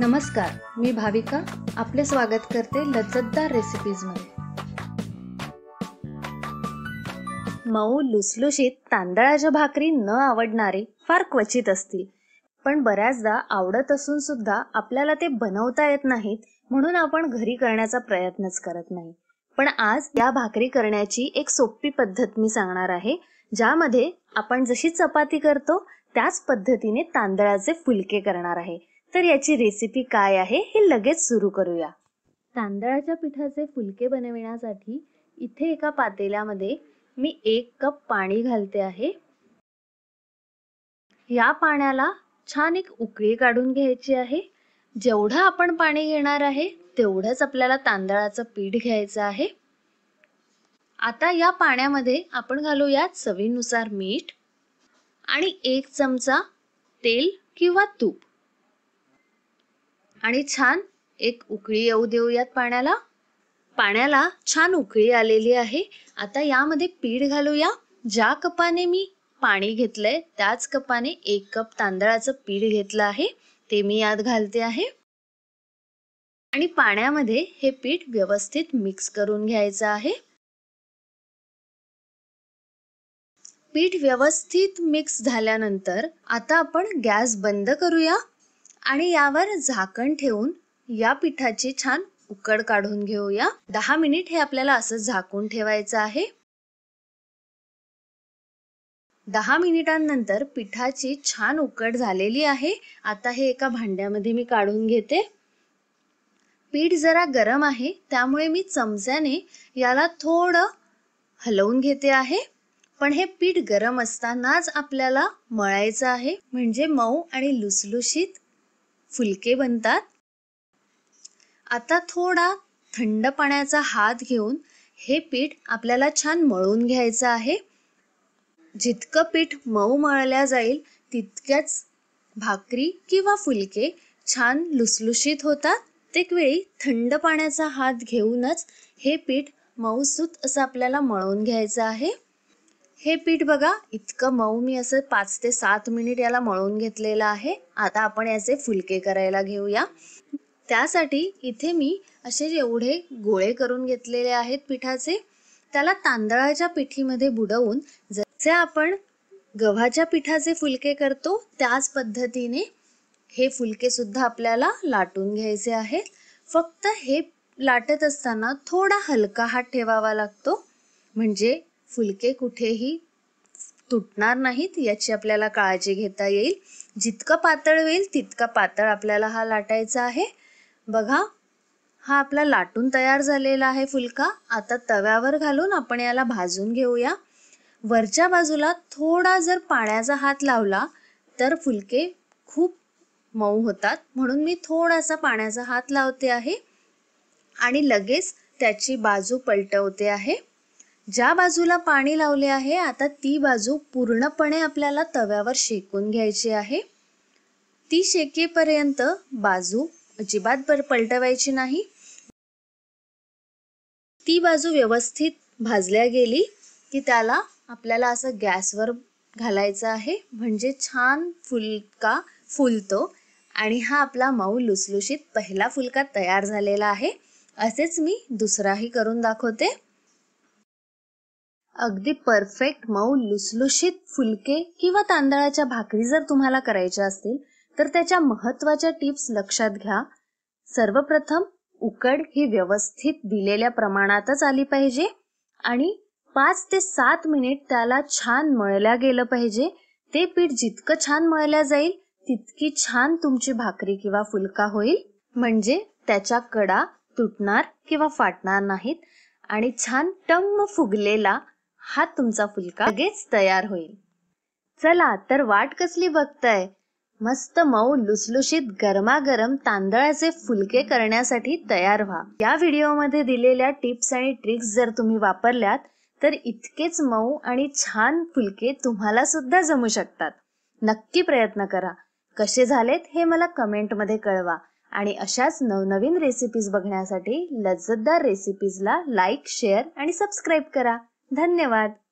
नमस्कार मी भाविका आपले स्वागत करते लचतदार रेसिपीजमध्ये मऊ लुसलुशीत तांदळाच्या भाकरी न आवडणारे फार क्वचित असतील पण बऱ्याचदा आवडत असून सुद्धा आपल्याला ते बनवता येत नाहीत म्हणून आपण घरी करण्याचा प्रयत्नच करत नाही पण आज या भाकरी करण्याची एक सोपी पद्धत मी सांगणार आहे ज्यामध्ये आपण जशी चपाती करतो त्याच पद्धतीने तांदळाचे फुलके करणार आहे तर याची रेसिपी काय आहे हे लगेच सुरू करूया तांदळाच्या पिठाचे फुलके बनविण्यासाठी इथे एका पातेल्यामध्ये मी एक कप पाणी घालते आहे या पाण्याला छान एक उकळी काढून घ्यायची आहे जेवढं आपण पाणी घेणार आहे तेवढंच आपल्याला तांदळाचं पीठ घ्यायचं आहे आता या पाण्यामध्ये आपण घालूयात चवीनुसार मीठ आणि एक चमचा तेल किंवा तूप आणि छान एक उकळी येऊ देऊयात पाण्याला पाण्याला छान उकळी आलेली आहे आता यामध्ये पीठ घालूया ज्या कपाने मी पाणी घेतलंय त्याच कपाने एक कप तांदळाचं पीठ घेतलं आहे ते मी यात घालते आहे आणि पाण्यामध्ये हे पीठ व्यवस्थित मिक्स करून घ्यायचं आहे पीठ व्यवस्थित मिक्स झाल्यानंतर आता आपण गॅस बंद करूया आणि यावर झाकण ठेवून या पिठाची छान उकड काढून घेऊया दहा मिनिट हे आपल्याला असं झाकून ठेवायचं आहे दहा मिनिटांनंतर पिठाची छान उकड झालेली आहे आता हे एका भांड्यामध्ये मी काढून घेते पीठ जरा गरम आहे त्यामुळे मी चमच्याने याला थोडं हलवून घेते आहे पण हे पीठ गरम असतानाच आपल्याला मळायचं आहे म्हणजे मऊ आणि लुसलुशीत फुलके बनतात आता थोडा थंड पाण्याचा हात घेऊन हे पीठ आपल्याला छान मळून घ्यायचं आहे जितकं पीठ मऊ मळल्या जाईल तितक्याच भाकरी किंवा फुलके छान लुसलुशीत होतात वेळी थंड पाण्याचा हात घेऊनच हे पीठ मऊसूत असं आपल्याला मळून घ्यायचं आहे हे पीठ बघा इतकं मऊ मी असं पाच ते सात मिनिट याला मळून घेतलेलं आहे आता आपण याचे फुलके करायला घेऊया त्यासाठी इथे मी असे एवढे गोळे करून घेतलेले आहेत पिठाचे त्याला तांदळाच्या पिठीमध्ये बुडवून जसे आपण गव्हाच्या पिठाचे फुलके करतो त्याच पद्धतीने हे फुलके सुद्धा आपल्याला लाटून घ्यायचे आहेत फक्त हे लाटत असताना थोडा हलका हात ठेवावा लागतो म्हणजे फुलके कुठेही तुटणार नाहीत याची आपल्याला काळजी घेता येईल जितकं पातळ होईल तितका पातळ आपल्याला हा लाटायचा आहे बघा हा आपला लाटून तयार झालेला आहे फुलका आता तव्यावर घालून आपण याला भाजून घेऊया वरच्या बाजूला थोडा जर पाण्याचा हात लावला तर फुलके खूप मऊ होतात म्हणून मी थोडासा पाण्याचा हात लावते आहे आणि लगेच त्याची बाजू पलटवते आहे ज्या बाजूला पाणी लावले आहे आता ती बाजू पूर्णपणे आपल्याला तव्यावर शेकून घ्यायची आहे ती शेकेपर्यंत बाजू अजिबात पर पलटवायची नाही ती बाजू व्यवस्थित भाजल्या गेली की त्याला आपल्याला असं गॅसवर घालायचं आहे म्हणजे छान फुलका फुलतो आणि हा आपला मऊ लुसलुशीत पहिला फुलका तयार झालेला आहे असेच मी दुसराही करून दाखवते अगदी परफेक्ट मऊ लुसलुशीत फुलके किंवा तांदळाच्या भाकरी जर तुम्हाला करायच्या असतील तर त्याच्या महत्वाच्या टिप्स लक्षात घ्या सर्वप्रथम उकड ही व्यवस्थित दिलेल्या प्रमाणातच आली पाहिजे आणि पाच ते सात मिनिट त्याला छान मळल्या गेलं पाहिजे ते पीठ जितकं छान मळल्या जाईल तितकी छान तुमची भाकरी किंवा फुलका होईल म्हणजे त्याच्या कडा तुटणार किंवा फाटणार नाहीत आणि छान टम्म फुगलेला हा तुमचा फुलका लगेच तयार होईल चला तर वाट कसली बघताय मस्त मऊ लुसलुशीत गरमागरम तांदळाचे फुलके करण्यासाठी तयार व्हा या व्हिडिओमध्ये दिलेल्या टिप्स आणि ट्रिक्स जर तुम्ही वापरल्यात तर इतकेच मऊ आणि छान फुलके तुम्हाला सुद्धा जमू शकतात नक्की प्रयत्न करा कसे झालेत हे मला कमेंट मध्ये कळवा आणि अशाच नवनवीन रेसिपीज बघण्यासाठी लज्जतदार रेसिपीजला लाईक शेअर आणि सबस्क्राईब करा धन्यवाद